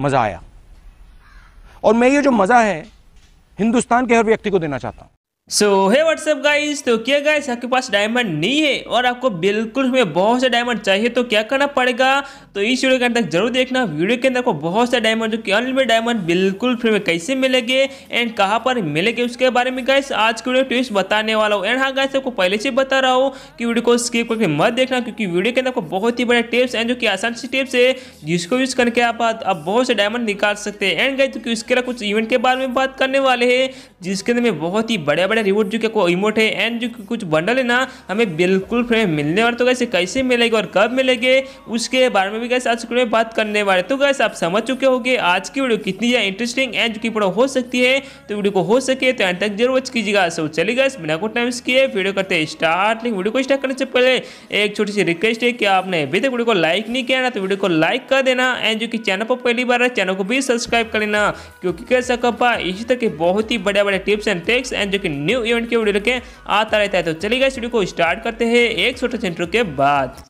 मज़ा आया और मैं ये जो मज़ा है हिंदुस्तान के हर व्यक्ति को देना चाहता हूँ सो है व्हाट्सअप गाइस तो क्या गाइस आपके पास डायमंड नहीं है और आपको बिल्कुल हमें बहुत से डायमंड चाहिए तो क्या करना पड़ेगा तो इस वीडियो के अंदर जरूर देखना वीडियो के अंदर आपको बहुत से डायमंड जो कि अनलिमिटेड डायमंड बिल्कुल फ्री में कैसे मिलेंगे एंड कहाँ पर मिलेंगे उसके बारे में गाइस आज की वीडियो टिप्स बताने वाला हूँ एंड हाँ गाइस आपको पहले से बता रहा हूँ कि वीडियो को स्किप करके मत देखना क्योंकि वीडियो के अंदर आपको बहुत ही बड़े टिप्स एंड जो कि आसान सी टिप्स है जिसको यूज़ करके आप आप बहुत से डायमंड निकाल सकते हैं एंड गाइस क्योंकि उसके अलावा कुछ इवेंट के बारे में बात करने वाले हैं जिसके अंदर में बहुत ही बड़े बड़े वाले रिवोट जो क्या इमोट है एंड जो कुछ बंडल है ना हमें बिल्कुल फ्रेम मिलने वाले तो कैसे कैसे मिलेगी और कब मिलेंगे उसके बारे में भी कैसे आज में बात करने वाले तो कैसे आप समझ चुके हो आज की वीडियो कितनी ज़्यादा इंटरेस्टिंग एंड जो पूरा हो सकती है तो वीडियो को हो सके तो एंड तक जरूर वॉच कीजिएगा सो चले गए बिना कुछ टाइम किए वीडियो करते स्टार्ट लेकिन वीडियो को स्टार्ट करने से पहले एक छोटी सी रिक्वेस्ट है कि आपने अभी तक वीडियो को लाइक नहीं किया ना तो वीडियो को लाइक कर देना एंड जो कि चैनल पर पहली बार है चैनल को भी सब्सक्राइब कर लेना क्योंकि कैसा कपा इसी तरह के बहुत ही बड़े बड़े टिप्स एंड ट्रिक्स एंड जो कि न्यू इवेंट के वीडियो लेके आता रहता है तो चलिए इस वीडियो को स्टार्ट करते हैं एक छोटे सेंटर के बाद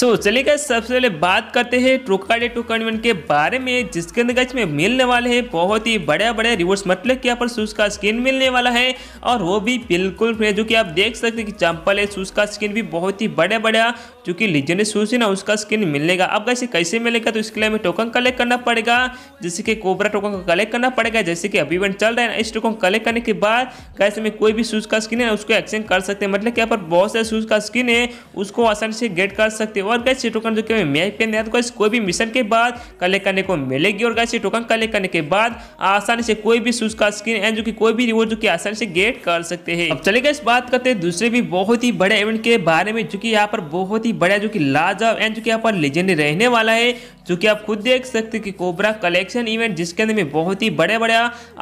सो so, चलिए गए सबसे पहले बात करते हैं ट्रोकाडे टू कन्वन के बारे में जिसके अंदर में मिलने वाले हैं बहुत ही बड़े बड़े रिवर्स मतलब कि यहाँ पर शूज का स्किन मिलने वाला है और वो भी बिल्कुल फ्री जो कि आप देख सकते हैं कि चंपल है शूज का स्किन भी बहुत ही बड़े बड़ा जो कि लीजेंड शूज है ना उसका स्किन मिलेगा अब कैसे कैसे मिलेगा तो इसके लिए हमें टोकन कलेक्ट करना पड़ेगा जैसे कि कोबरा टोकन को कलेक्ट करना पड़ेगा जैसे कि अभी इवेंट चल रहा है ना इस टोकन कलेक्ट करने के बाद कैसे हमें कोई भी शूज का स्किन है उसको एक्सचेंज कर सकते हैं मतलब कि यहाँ पर बहुत सारे शूज का स्किन है उसको आसानी से गेट कर सकते हैं और गैस टोकन जो कि मैप के अंदर गैस कोई भी मिशन के बाद कलेक्ट करने को मिलेगी और गैस टोकन कलेक्ट करने के बाद आसानी से कोई भी शूज का स्क्रीन एंड जो कि कोई भी रिवॉर्ड जो कि आसानी से गेट कर सकते हैं अब चले गए बात करते हैं दूसरे भी बहुत ही बड़े इवेंट के बारे में जो कि यहाँ पर बहुत ही बड़ा जो कि लाजा एंड जो कि यहाँ पर लेजेंड रहने वाला है जो आप खुद देख सकते कि कोबरा कलेक्शन इवेंट जिसके अंदर में बहुत ही बड़े बड़े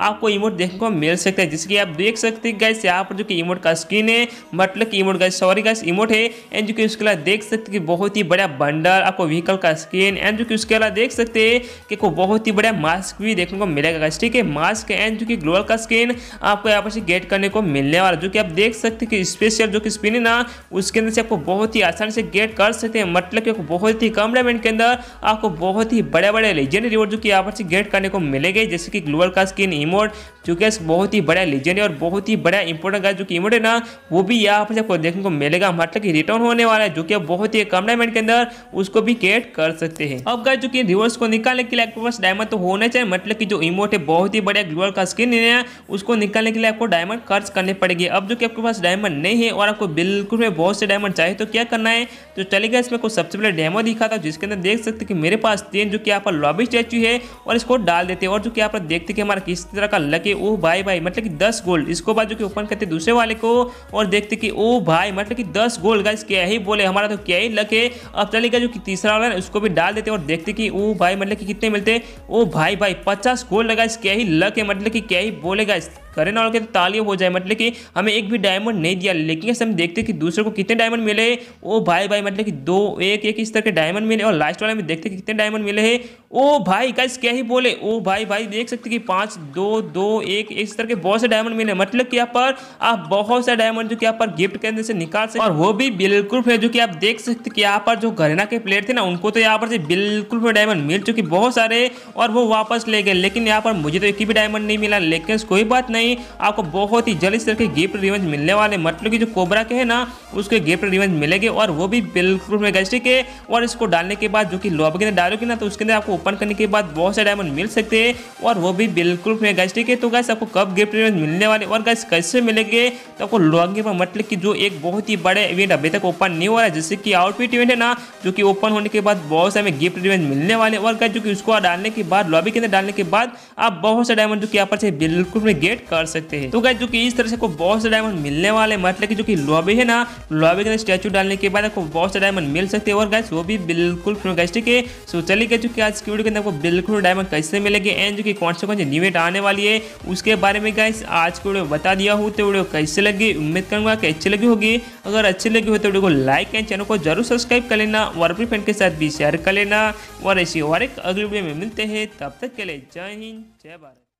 आपको इमोट देखने को मिल सकता है जिसकी आप देख सकते हैं गैस यहाँ पर जो कि इमोट का स्क्रीन है मतलब कि इमोट गैस सॉरी गैस इमोट है एंड जो कि उसके अलावा देख सकते कि बहुत ही बड़ा बंडल आपको व्हीकल का स्क्रीन एंड जो कि उसके अलावा देख सकते हैं कि को बहुत ही बड़ा मास्क भी देखने को मिलेगा गैस ठीक है मास्क एंड जो कि ग्लोबल का स्क्रीन आपको यहाँ पर से गेट करने को मिलने वाला जो कि आप देख सकते कि स्पेशल जो कि स्क्रीन है ना उसके अंदर से आपको बहुत ही आसानी से गेट कर सकते हैं मतलब कि बहुत ही कम रेमेंट के अंदर आपको बहुत ही बड़े बड़े लीजेंडरी रिवॉर्ड जो कि यहाँ पर से गेट करने को मिलेंगे जैसे कि ग्लोअर का स्किन इमोट जो कि बहुत ही बड़ा लीजेंडरी और बहुत ही बड़ा इंपॉर्टेंट का जो कि इमोट है ना वो भी यहाँ पर आपको देखने को मिलेगा मतलब कि रिटर्न होने वाला है जो कि बहुत ही कम डायमंड के अंदर उसको भी गेट कर सकते हैं अब गाय जो कि रिवॉर्ड्स को निकालने के लिए आपके पास डायमंड तो होना चाहिए मतलब की जो इमोट है बहुत ही बड़ा ग्लोअर का स्किन है उसको निकालने के लिए आपको डायमंड खर्च करने पड़ेगी अब जो कि आपके पास डायमंड नहीं है और आपको बिल्कुल बहुत से डायमंड चाहिए तो क्या करना है तो चलेगा इसमें कुछ सबसे पहले डेमो दिखाता हूँ जिसके अंदर देख सकते कि मेरे मेरे पास तीन जो कि यहाँ पर लॉबी स्टैचू है और इसको डाल देते हैं और जो कि यहाँ पर देखते कि हमारा किस तरह का लगे ओ भाई भाई मतलब कि दस गोल्ड इसको बाद जो कि ओपन करते दूसरे वाले को और देखते कि ओ भाई मतलब कि दस गोल्ड गाइस क्या ही बोले हमारा तो क्या ही लक है अब चलेगा जो कि तीसरा वाला है उसको भी डाल देते और देखते कि ओ भाई मतलब कि कितने मिलते ओ भाई भाई पचास गोल्ड लगा इस क्या ही लक है मतलब कि क्या ही बोलेगा इस करें ना और कहते हो जाए मतलब कि हमें एक भी डायमंड नहीं दिया लेकिन हम देखते कि दूसरे को कितने डायमंड मिले ओ भाई भाई मतलब कि दो एक एक इस तरह के डायमंड मिले और लास्ट वाले में देखते कितने डायमंड मिले है ओ भाई गाइस क्या ही बोले ओ भाई भाई देख सकते कि पाँच दो दो एक इस तरह के बहुत से डायमंड मिले मतलब कि यहाँ पर आप बहुत सारे डायमंड जो कि आप गिफ्ट के अंदर से निकाल सकते और वो भी बिल्कुल फिर जो कि आप देख सकते कि यहाँ पर जो घरेना के प्लेयर थे ना उनको तो यहाँ पर से बिल्कुल फिर डायमंड मिल चुके बहुत सारे और वो वापस ले गए लेकिन यहाँ पर मुझे तो एक ही भी डायमंड नहीं मिला लेकिन कोई बात नहीं में आपको बहुत ही जल्द तरह के गिफ्ट रिवेंज मिलने वाले मतलब की जो कोबरा के है ना उसके गिफ्ट रिवेंज मिलेंगे और वो भी बिल्कुल मैगेस्टिक है और इसको डालने के बाद जो कि लोब के अंदर डालोगे ना तो उसके अंदर आपको ओपन करने के बाद बहुत सारे डायमंड मिल सकते हैं और वो भी बिल्कुल मैगेस्टिक है तो गैस आपको कब गिफ्ट रिवेंज मिलने वाले और गैस कैसे मिलेंगे तो आपको लॉगिंग पर मतलब की जो एक बहुत ही बड़े इवेंट अभी तक ओपन नहीं हो रहा है जैसे कि आउटफिट इवेंट है ना जो कि ओपन होने के बाद बहुत सारे गिफ्ट रिवेंज मिलने वाले और गैस जो कि उसको डालने के बाद लॉबी के अंदर डालने के बाद आप बहुत सारे डायमंड जो कि यहाँ पर से बिल्कुल में गेट कर कर सकते हैं तो गाइज जो कि इस तरह से बहुत से डायमंड मिलने वाले मतलब की जो की लॉबी है ना लॉबी के स्टैचू डालने के बाद आपको बहुत से डायमंड मिल सकते हैं और गैस वो भी बिल्कुल ठीक है सो चलिए गए जो कि आज की वीडियो के अंदर आपको बिल्कुल डायमंड कैसे मिलेगी एंड जो की कौन से कौन से निवेट आने वाली है उसके बारे में गैस आज की वीडियो बता दिया हूँ तो वीडियो कैसे लगी उम्मीद करूंगा कि अच्छी लगी होगी अगर अच्छी लगी हो तो वीडियो को लाइक एंड चैनल को जरूर सब्सक्राइब कर लेना और अपने फ्रेंड के साथ भी शेयर कर लेना और ऐसी और एक अगली वीडियो में मिलते हैं तब तक के लिए जय हिंद जय भारत